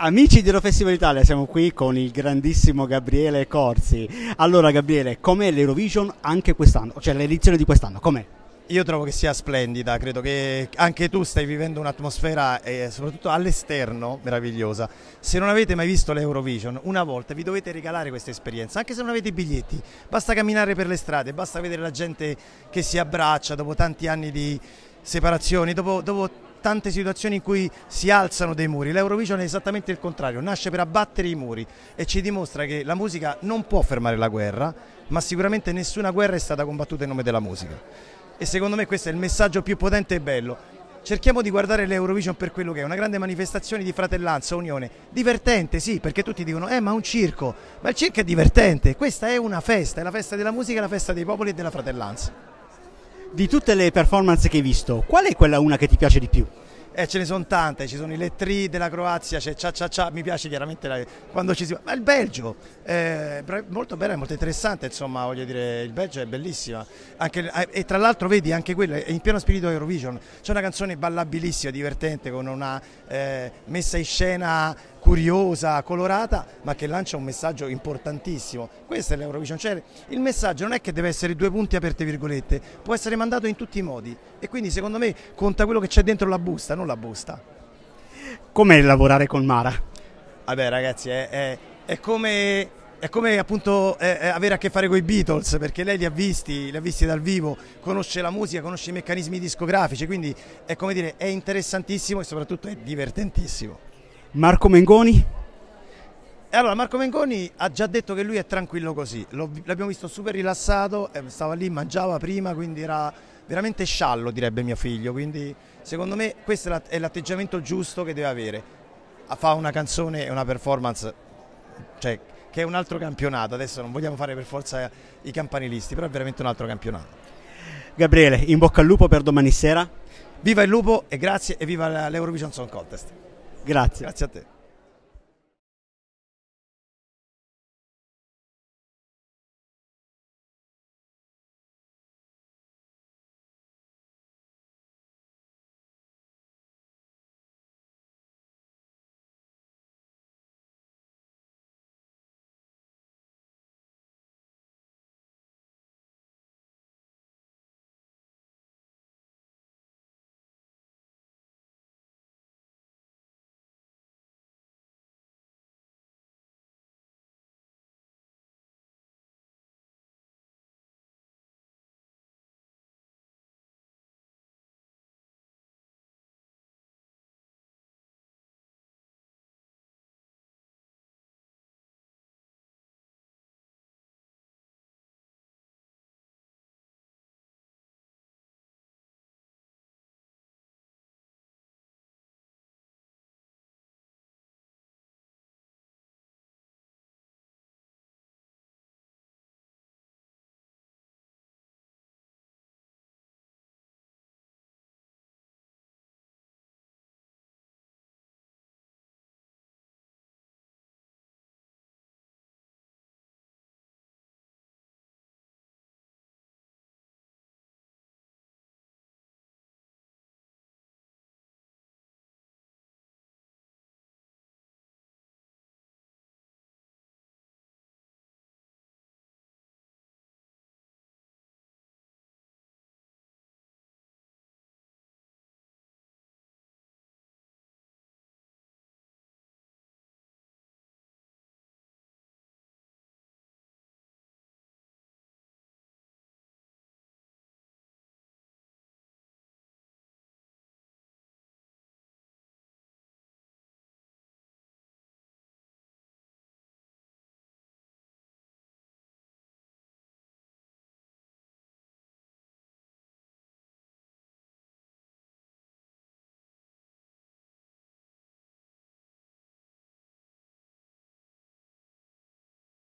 Amici di Eurofestival Italia, siamo qui con il grandissimo Gabriele Corsi. Allora Gabriele, com'è l'Eurovision anche quest'anno? Cioè l'edizione di quest'anno, com'è? Io trovo che sia splendida, credo che anche tu stai vivendo un'atmosfera eh, soprattutto all'esterno meravigliosa. Se non avete mai visto l'Eurovision, una volta vi dovete regalare questa esperienza, anche se non avete i biglietti, basta camminare per le strade, basta vedere la gente che si abbraccia dopo tanti anni di separazioni, dopo, dopo tante situazioni in cui si alzano dei muri. L'Eurovision è esattamente il contrario, nasce per abbattere i muri e ci dimostra che la musica non può fermare la guerra, ma sicuramente nessuna guerra è stata combattuta in nome della musica. E secondo me questo è il messaggio più potente e bello. Cerchiamo di guardare l'Eurovision per quello che è, una grande manifestazione di fratellanza, unione, divertente sì, perché tutti dicono eh ma un circo, ma il circo è divertente, questa è una festa, è la festa della musica, è la festa dei popoli e della fratellanza di tutte le performance che hai visto, qual è quella una che ti piace di più? Eh, ce ne sono tante, ci sono i Lettri della Croazia, c'è Cia Cia Cia, mi piace chiaramente la, quando ci si Ma il Belgio, eh, molto bella, molto interessante, insomma, voglio dire, il Belgio è bellissima. Anche, eh, e tra l'altro vedi anche quello, è in pieno spirito Eurovision, c'è una canzone ballabilissima, divertente, con una eh, messa in scena curiosa, colorata, ma che lancia un messaggio importantissimo. Questa è l'Eurovision, cioè il messaggio non è che deve essere due punti aperte virgolette, può essere mandato in tutti i modi e quindi secondo me conta quello che c'è dentro la busta, non la busta. Com'è lavorare con Mara? Vabbè ragazzi, è, è, è come è come appunto eh, avere a che fare con i Beatles perché lei li ha visti, li ha visti dal vivo, conosce la musica, conosce i meccanismi discografici, quindi è come dire è interessantissimo e soprattutto è divertentissimo. Marco Mengoni? Allora, Marco Mengoni ha già detto che lui è tranquillo così, l'abbiamo visto super rilassato, eh, stava lì, mangiava prima, quindi era veramente sciallo, direbbe mio figlio, quindi secondo me questo è l'atteggiamento giusto che deve avere. Fa una canzone e una performance, cioè, che è un altro campionato, adesso non vogliamo fare per forza i campanilisti, però è veramente un altro campionato. Gabriele, in bocca al lupo per domani sera. Viva il lupo e grazie e viva l'Eurovision Song Contest. Grazie. Grazie a te.